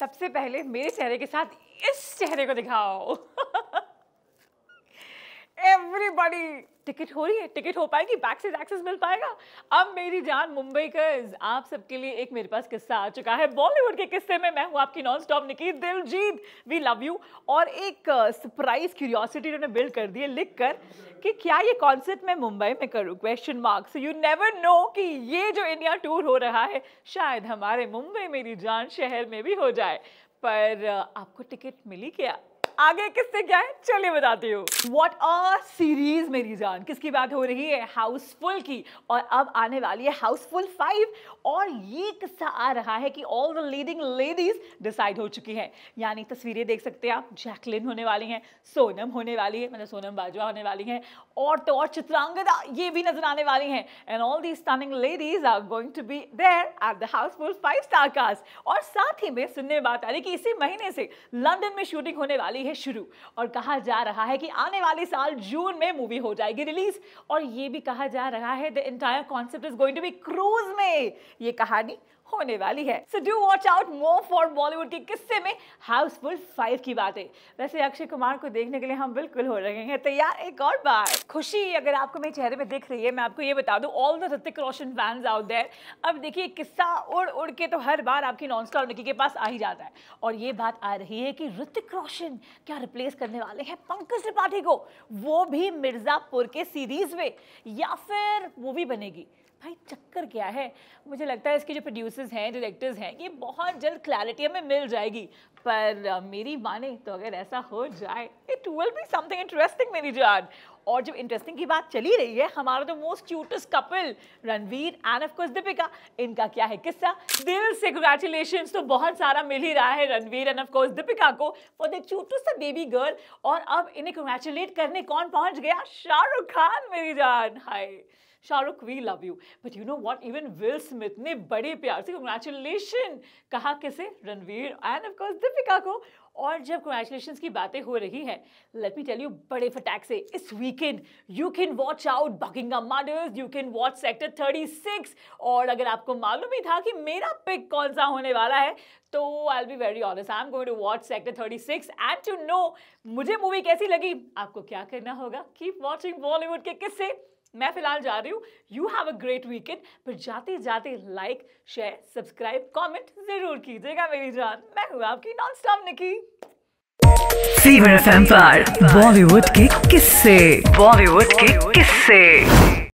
सबसे पहले मेरे चेहरे के साथ इस चेहरे को दिखाओ एवरीबॉडी टिकट हो रही है टिकट हो पाएगी बैक से एक्सेस मिल पाएगा अब मेरी जान मुंबई कर्ज आप सबके लिए एक मेरे पास किस्सा आ चुका है बॉलीवुड के किस्से में मैं हूं आपकी non stop Nikki Diljit we love you और एक सरप्राइज uh, क्यूरियोसिटी उन्होंने बिल्ड कर दी है लिख कर कि क्या ये कॉन्सर्ट मैं मुंबई में करूँ question marks you never know कि ये जो इंडिया टूर हो रहा है शायद हमारे मुंबई मेरी जान शहर में भी हो जाए पर uh, आपको टिकट मिली क्या आगे किससे क्या है चलिए बताती हूँ वॉट आर सीरीज मेरी जान किसकी बात हो रही है हाउसफुल की और अब आने वाली है हाउसफुल फाइव और ये किस्सा आ रहा है कि all the leading ladies decide हो चुकी हैं यानी तस्वीरें देख सकते हैं आप जैकलिन होने वाली हैं सोनम होने वाली है मतलब सोनम बाजवा होने वाली हैं और तो और चित्रांगदा ये भी नजर आने वाली हैं and all the stunning ladies are going to be there at the Housefull five star cast और साथ ही में सुनने बात आ रही कि इसी महीने से लंदन में शूटिंग होने वाली है शुरू और कहा जा रहा है कि आने वाले साल जून में मूवी हो जाएगी रिलीज और ये भी कहा जा रहा है the entire concept is going to be cruise में ये कहानी होने वाली है so do watch out more for Bollywood के किस्से में हाउसफुल फाइव की बातें वैसे अक्षय कुमार को देखने के लिए हम बिल्कुल हो रहे हैं तैयार एक और बार खुशी अगर आपको मेरे चेहरे में दिख रही है मैं आपको ये बता दूं all the Hrithik Roshan fans out there अब देखिए किस्सा उड़ उड़ के तो हर बार आपकी नॉन स्टार निकी के पास आ ही जाता है और ये बात आ रही है कि ऋतिक रोशन क्या रिप्लेस करने वाले हैं पंकज त्रिपाठी को वो भी मिर्ज़ापुर के सीरीज़ में या फिर वो भी बनेगी भाई चक्कर क्या है मुझे लगता है इसके जो प्रोड्यूसर्स हैं डायरेक्टर्स हैं ये बहुत जल्द क्लैरिटी हमें मिल जाएगी पर uh, मेरी माने तो अगर ऐसा हो जाए it will be something interesting मेरी जान और जब इंटरेस्टिंग की बात चली रही है हमारा तो most cutest couple Ranveer and of course Deepika इनका क्या है किस्सा दिल से कंग्रेचुलेशन तो बहुत सारा मिल ही रहा है Ranveer and of course Deepika को for the cutest baby girl और अब इन्हें कंग्रेचुलेट करने कौन पहुंच गया शाहरुख खान मेरी जान hi Shahrukh we love you but you know what even Will Smith ने बड़े प्यार से कंग्रेचुलेशन कहा किसे Ranveer and of course Deepika Deepika को और जब कंग्रेचुलेशन की बातें हो रही हैं लेट मी टेल यू बड़े फटैक से इस weekend you can watch out Buckingham Murders you can watch Sector 36 और अगर आपको मालूम ही था कि मेरा पिक कौन सा होने वाला है तो I be very honest I am going to watch Sector 36 and to know मुझे मूवी कैसी लगी आपको क्या करना होगा कीप वॉचिंग बॉलीवुड के किस्से मैं फिलहाल जा रही हूँ you have a great weekend पर जाते जाते लाइक शेयर सब्सक्राइब कॉमेंट जरूर कीजिएगा मेरी जान मैं हूँ आपकी non stop Nikki fever Bollywood के किस्से बॉलीवुड के किस्से